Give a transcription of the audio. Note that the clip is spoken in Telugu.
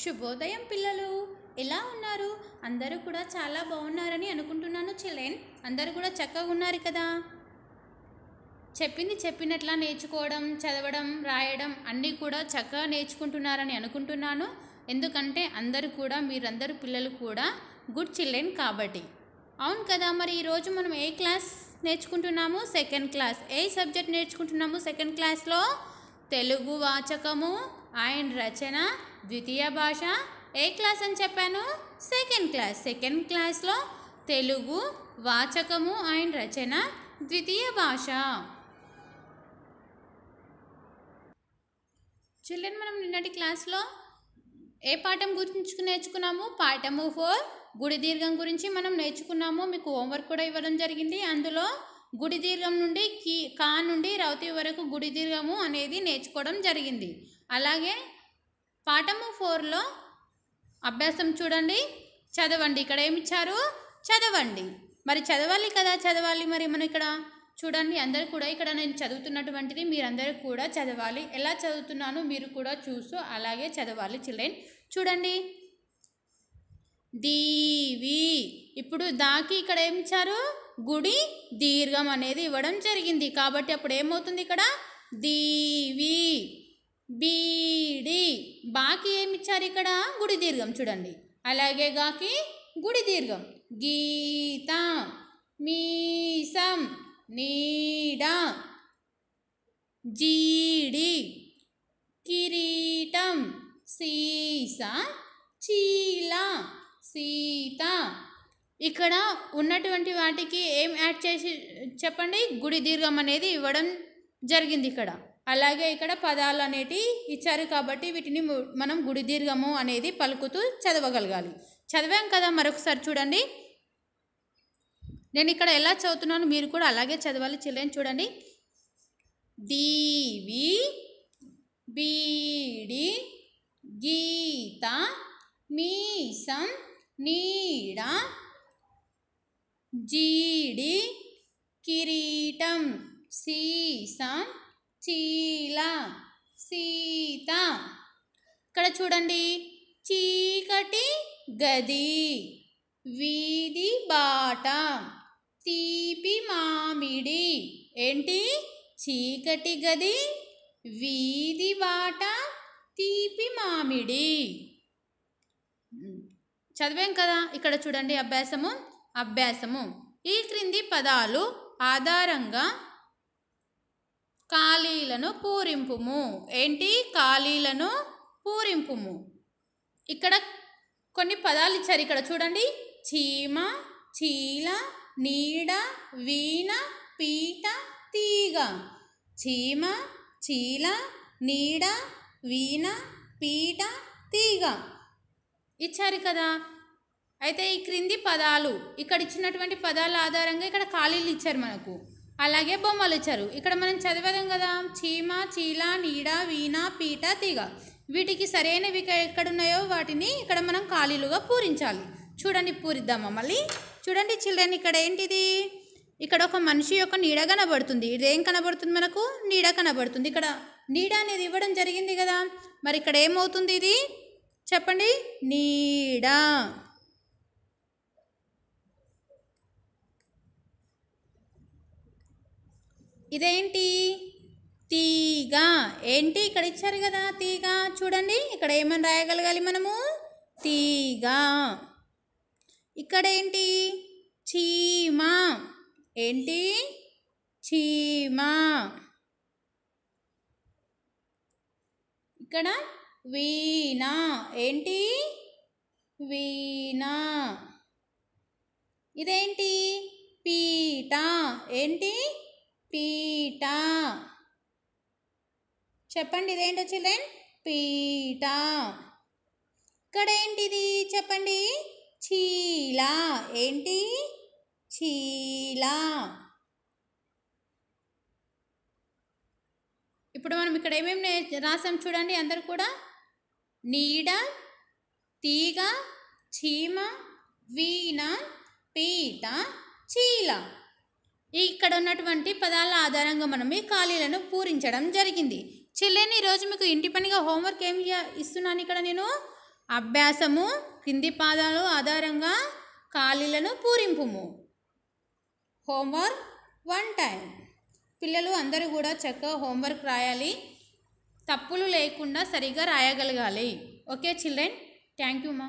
శుభోదయం పిల్లలు ఎలా ఉన్నారు అందరూ కూడా చాలా బాగున్నారని అనుకుంటున్నాను చిల్డ్రన్ అందరూ కూడా చక్కగా ఉన్నారు కదా చెప్పింది చెప్పినట్లా నేర్చుకోవడం చదవడం రాయడం అన్నీ కూడా చక్కగా నేర్చుకుంటున్నారని అనుకుంటున్నాను ఎందుకంటే అందరూ కూడా మీరందరూ పిల్లలు కూడా గుడ్ చిల్డ్రన్ కాబట్టి అవును కదా మరి ఈరోజు మనం ఏ క్లాస్ నేర్చుకుంటున్నాము సెకండ్ క్లాస్ ఏ సబ్జెక్ట్ నేర్చుకుంటున్నాము సెకండ్ క్లాస్లో తెలుగు వాచకము ఆయన రచన ద్వితీయ భాష ఏ క్లాస్ అని చెప్పాను సెకండ్ క్లాస్ సెకండ్ క్లాస్లో తెలుగు వాచకము ఆయన రచన ద్వితీయ భాష చిల్డ్రన్ మనం నిన్నటి క్లాస్లో ఏ పాఠం గురించి నేర్చుకున్నాము పాఠము ఫోర్ గుడి దీర్ఘం గురించి మనం నేర్చుకున్నాము మీకు హోంవర్క్ కూడా ఇవ్వడం జరిగింది అందులో గుడి దీర్ఘం నుండి కీ కా నుండి రౌతి వరకు గుడి దీర్ఘము అనేది నేర్చుకోవడం జరిగింది అలాగే పాఠము ఫోర్లో అభ్యాసం చూడండి చదవండి ఇక్కడ ఏమిచ్చారు చదవండి మరి చదవాలి కదా చదవాలి మరి మనం ఇక్కడ చూడండి అందరు కూడా ఇక్కడ నేను చదువుతున్నటువంటిది మీరందరూ కూడా చదవాలి ఎలా చదువుతున్నానో మీరు కూడా చూసు అలాగే చదవాలి చిల్డ్రన్ చూడండి దీవి ఇప్పుడు దాకి ఇక్కడ ఏమిచ్చారు గుడి దీర్ఘం అనేది ఇవ్వడం జరిగింది కాబట్టి అప్పుడు ఏమవుతుంది ఇక్కడ దీవి బీడి బాకి ఇచ్చారు ఇక్కడ గుడి దీర్ఘం చూడండి అలాగే గాకి గుడి దీర్ఘం గీత మీసం నీడ జీడి కిరీటం సీస చీల సీత ఇక్కడ ఉన్నటువంటి వాటికి ఏం యాడ్ చేసి చెప్పండి గుడి దీర్ఘం అనేది ఇవ్వడం జరిగింది ఇక్కడ అలాగే ఇక్కడ పదాలు అనేటి ఇచ్చారు కాబట్టి వీటిని మనం గుడి దీర్ఘము అనేది పలుకుతూ చదవగలగాలి చదివాం కదా మరొకసారి చూడండి నేను ఇక్కడ ఎలా చదువుతున్నాను మీరు కూడా అలాగే చదవాలి చెల్లెం చూడండి దీవి బీడి గీత మీసం నీడ జీడి కిరీటం సీసం చీల సీత ఇక్కడ చూడండి చీకటి గది వీధి బాట తీపి మామిడి ఏంటి చీకటి గది వీధి బాట తీపి మామిడి చదివాం కదా ఇక్కడ చూడండి అభ్యాసము అభ్యాసము ఈ క్రింది పదాలు ఆధారంగా ఖాళీలను పూరింపుము ఏంటి ఖాళీలను పూరింపుము ఇక్కడ కొన్ని పదాలు ఇచ్చారు ఇక్కడ చూడండి చీమ చీల నీడ వీణ పీట తీగ చీమ చీల నీడ వీణ పీట తీగ ఇచ్చారు కదా అయితే ఈ క్రింది పదాలు ఇక్కడ ఇచ్చినటువంటి పదాల ఆధారంగా ఇక్కడ ఖాళీలు ఇచ్చారు మనకు అలాగే బొమ్మలు ఇచ్చారు ఇక్కడ మనం చదివేదాం కదా చీమ చీల నీడ వీణ పీట తీగ వీటికి సరైనవి ఎక్కడున్నాయో వాటిని ఇక్కడ మనం ఖాళీలుగా పూరించాలి చూడండి పూరిద్దామా మళ్ళీ చూడండి చిల్డ్రన్ ఇక్కడ ఏంటిది ఇక్కడ ఒక మనిషి యొక్క నీడ కనబడుతుంది ఇదేం కనబడుతుంది మనకు నీడ కనబడుతుంది ఇక్కడ నీడ అనేది ఇవ్వడం జరిగింది కదా మరి ఇక్కడ ఏమవుతుంది ఇది చెప్పండి నీడ ఇదేంటి తీగ ఏంటి ఇక్కడ ఇచ్చారు కదా తీగ చూడండి ఇక్కడ ఏమని రాయగలగాలి మనము తీగ ఇక్కడ ఏంటి చీమ ఏంటి చీమ ఇక్కడ వీణ ఏంటి వీణ ఇదేంటి పీట ఏంటి పీట చెప్పండి ఇదేంటో చిల్డ్రన్ పీట ఇక్కడ ఏంటిది చెప్పండి చీల ఏంటి చీల ఇప్పుడు మనం ఇక్కడ ఏమేమి రాసాం చూడండి అందరు కూడా నీడ తీగ చీమ వీణ పీట చీల ఇక్కడ ఉన్నటువంటి పదాల ఆధారంగా మనం ఈ ఖాళీలను పూరించడం జరిగింది చెల్లెని ఈరోజు మీకు ఇంటి పనిగా హోంవర్క్ ఏమి ఇస్తున్నాను ఇక్కడ నేను అభ్యాసము కింది పాదాలు ఆధారంగా ఖాళీలను పూరింపుము హోంవర్క్ వన్ టైం పిల్లలు అందరూ కూడా చక్కగా హోంవర్క్ రాయాలి తప్పులు లేకుండా సరిగా రాయగలగాలి ఓకే చిల్డ్రన్ థ్యాంక్ యూ మా